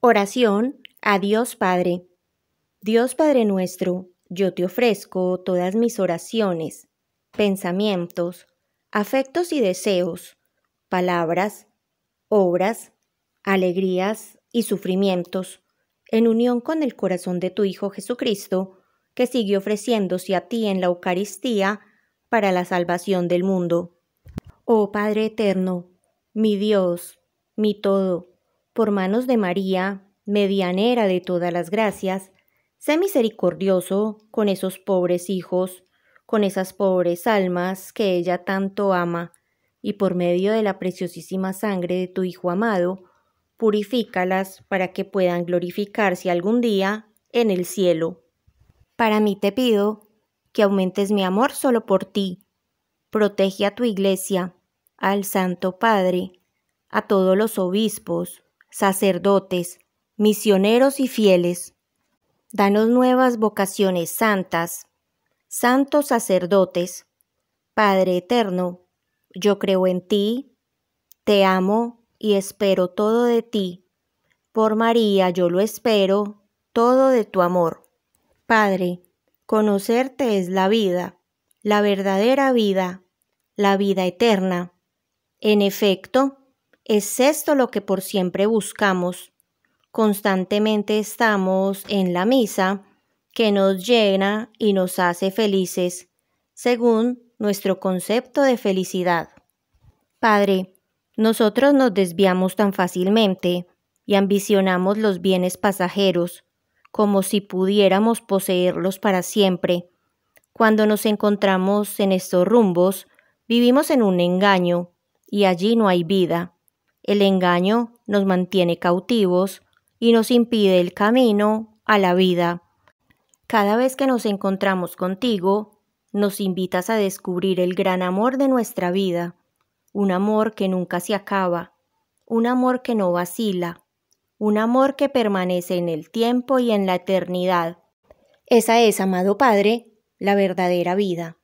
Oración a Dios Padre. Dios Padre nuestro, yo te ofrezco todas mis oraciones, pensamientos, afectos y deseos, palabras, obras, alegrías y sufrimientos, en unión con el corazón de tu Hijo Jesucristo, que sigue ofreciéndose a ti en la Eucaristía para la salvación del mundo. Oh Padre eterno, mi Dios, mi todo, por manos de María, medianera de todas las gracias, sé misericordioso con esos pobres hijos, con esas pobres almas que ella tanto ama, y por medio de la preciosísima sangre de tu Hijo amado, purifícalas para que puedan glorificarse algún día en el cielo. Para mí te pido que aumentes mi amor solo por ti. Protege a tu iglesia, al Santo Padre, a todos los obispos, sacerdotes, misioneros y fieles. Danos nuevas vocaciones santas, santos sacerdotes. Padre eterno, yo creo en ti, te amo y espero todo de ti. Por María yo lo espero, todo de tu amor. Padre, conocerte es la vida, la verdadera vida, la vida eterna. En efecto, ¿Es esto lo que por siempre buscamos? Constantemente estamos en la misa que nos llena y nos hace felices, según nuestro concepto de felicidad. Padre, nosotros nos desviamos tan fácilmente y ambicionamos los bienes pasajeros, como si pudiéramos poseerlos para siempre. Cuando nos encontramos en estos rumbos, vivimos en un engaño, y allí no hay vida el engaño nos mantiene cautivos y nos impide el camino a la vida. Cada vez que nos encontramos contigo, nos invitas a descubrir el gran amor de nuestra vida, un amor que nunca se acaba, un amor que no vacila, un amor que permanece en el tiempo y en la eternidad. Esa es, amado Padre, la verdadera vida.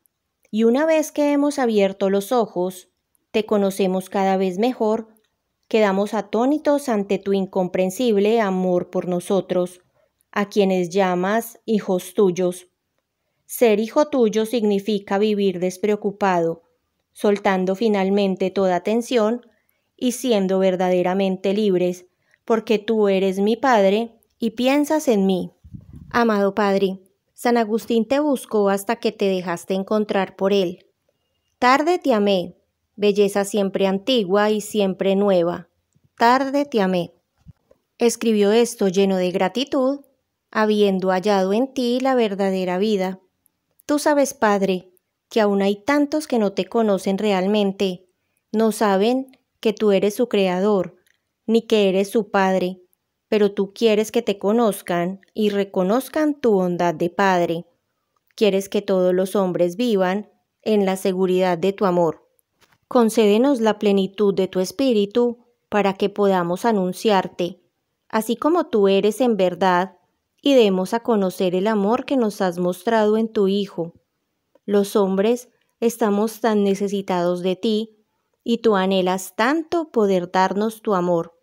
Y una vez que hemos abierto los ojos, te conocemos cada vez mejor Quedamos atónitos ante tu incomprensible amor por nosotros, a quienes llamas hijos tuyos. Ser hijo tuyo significa vivir despreocupado, soltando finalmente toda tensión y siendo verdaderamente libres, porque tú eres mi Padre y piensas en mí. Amado Padre, San Agustín te buscó hasta que te dejaste encontrar por él. Tarde te amé, belleza siempre antigua y siempre nueva. Tarde te amé. Escribió esto lleno de gratitud, habiendo hallado en ti la verdadera vida. Tú sabes, Padre, que aún hay tantos que no te conocen realmente, no saben que tú eres su creador, ni que eres su Padre, pero tú quieres que te conozcan y reconozcan tu bondad de Padre. Quieres que todos los hombres vivan en la seguridad de tu amor concédenos la plenitud de tu Espíritu para que podamos anunciarte, así como tú eres en verdad, y demos a conocer el amor que nos has mostrado en tu Hijo. Los hombres estamos tan necesitados de ti, y tú anhelas tanto poder darnos tu amor.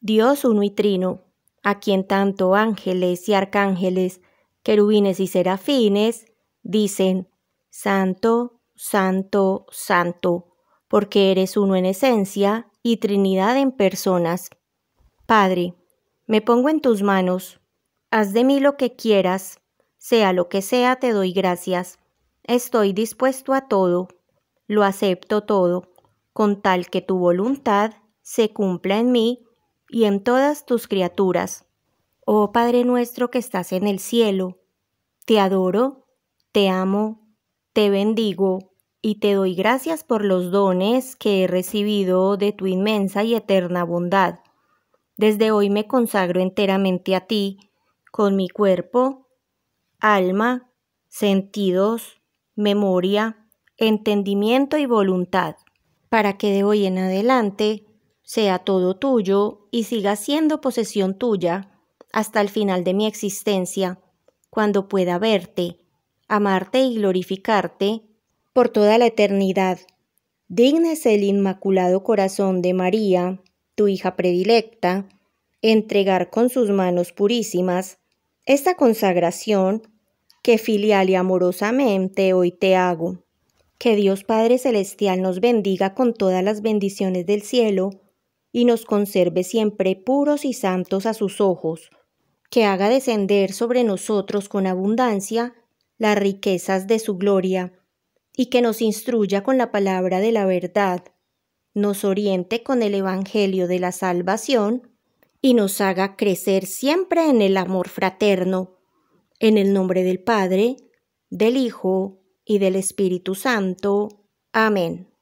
Dios uno y trino, a quien tanto ángeles y arcángeles, querubines y serafines, dicen, Santo, santo, santo, porque eres uno en esencia y Trinidad en personas. Padre, me pongo en tus manos, haz de mí lo que quieras, sea lo que sea, te doy gracias. Estoy dispuesto a todo, lo acepto todo, con tal que tu voluntad se cumpla en mí y en todas tus criaturas. Oh Padre nuestro que estás en el cielo, te adoro, te amo, te bendigo, y te doy gracias por los dones que he recibido de tu inmensa y eterna bondad. Desde hoy me consagro enteramente a ti, con mi cuerpo, alma, sentidos, memoria, entendimiento y voluntad, para que de hoy en adelante sea todo tuyo y siga siendo posesión tuya hasta el final de mi existencia, cuando pueda verte, amarte y glorificarte por toda la eternidad. Dígnese el Inmaculado Corazón de María, tu hija predilecta, entregar con sus manos purísimas esta consagración que filial y amorosamente hoy te hago. Que Dios Padre Celestial nos bendiga con todas las bendiciones del cielo y nos conserve siempre puros y santos a sus ojos, que haga descender sobre nosotros con abundancia las riquezas de su gloria y que nos instruya con la palabra de la verdad, nos oriente con el Evangelio de la Salvación y nos haga crecer siempre en el amor fraterno. En el nombre del Padre, del Hijo y del Espíritu Santo. Amén.